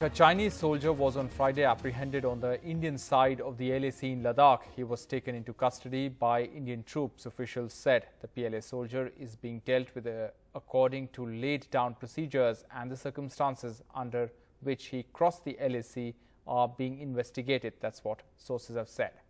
A Chinese soldier was on Friday apprehended on the Indian side of the LAC in Ladakh. He was taken into custody by Indian troops, officials said. The PLA soldier is being dealt with uh, according to laid down procedures and the circumstances under which he crossed the LAC are being investigated. That's what sources have said.